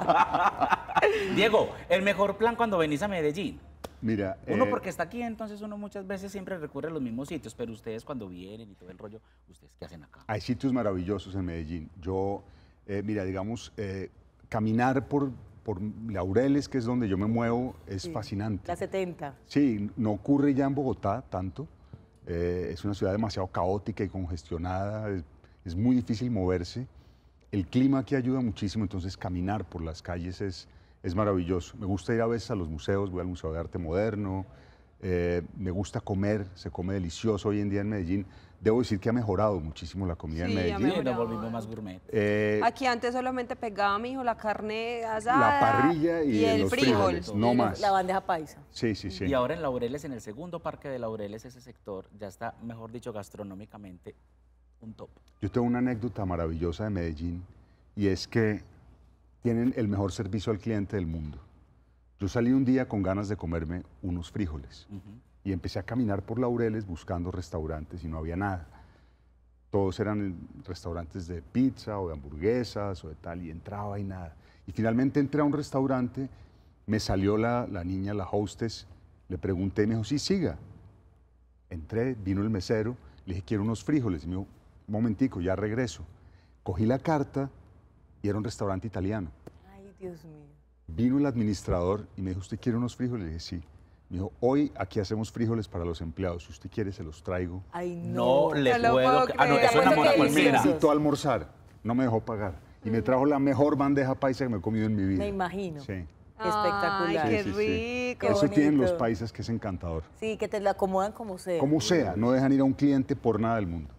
Diego, el mejor plan cuando venís a Medellín. Mira, uno eh, porque está aquí, entonces uno muchas veces siempre recurre a los mismos sitios, pero ustedes cuando vienen y todo el rollo, ¿ustedes qué hacen acá? Hay sitios maravillosos en Medellín. Yo, eh, mira, digamos, eh, caminar por, Laureles, que es donde yo me muevo, es fascinante. La 70. Sí, no ocurre ya en Bogotá tanto. es una ciudad demasiado caótica y congestionada, es muy difícil moverse. El clima aquí ayuda muchísimo, entonces caminar por las calles es, es maravilloso. Me gusta ir a veces a los museos, voy al Museo de Arte Moderno, eh, me gusta comer, se come delicioso hoy en día en Medellín. Debo decir que ha mejorado muchísimo la comida en Medellín. Sí, volvimos más gourmet. Eh, aquí antes solamente pegaba, mi hijo, la carne asada. La parrilla y, el frijol. no más. La bandeja paisa. Sí, sí, sí. Y ahora en Laureles, en el segundo parque de Laureles, ese sector ya está, mejor dicho, gastronómicamente yo tengo una anécdota maravillosa de Medellín y es que tienen el mejor servicio al cliente del mundo. Yo salí un día con ganas de comerme unos frijoles y empecé a caminar por Laureles buscando restaurantes y no había nada. Todos eran restaurantes de pizza o de hamburguesas o de tal y entraba y nada. Y finalmente entré a un restaurante, me salió la, la niña, la hostess, le pregunté y me dijo, sí, siga. Entré, vino el mesero, le dije, quiero unos frijoles. Y me dijo, momentico, ya regreso. Cogí la carta y era un restaurante italiano. Ay, Dios mío. Vino el administrador y me dijo, ¿usted quiere unos frijoles? Le dije, sí. Me dijo, hoy aquí hacemos frijoles para los empleados. Si usted quiere, se los traigo. Ay, no. le puedo... Ah, no, eso es una Me almorzar. No me dejó pagar. Y me mm. trajo la mejor bandeja paisa que me he comido en mi vida. Me imagino. Sí. Espectacular. Ay, qué rico. Eso tienen los países que es encantador. Sí, que te la acomodan como sea. Como sea, no dejan ir a un cliente por nada del mundo.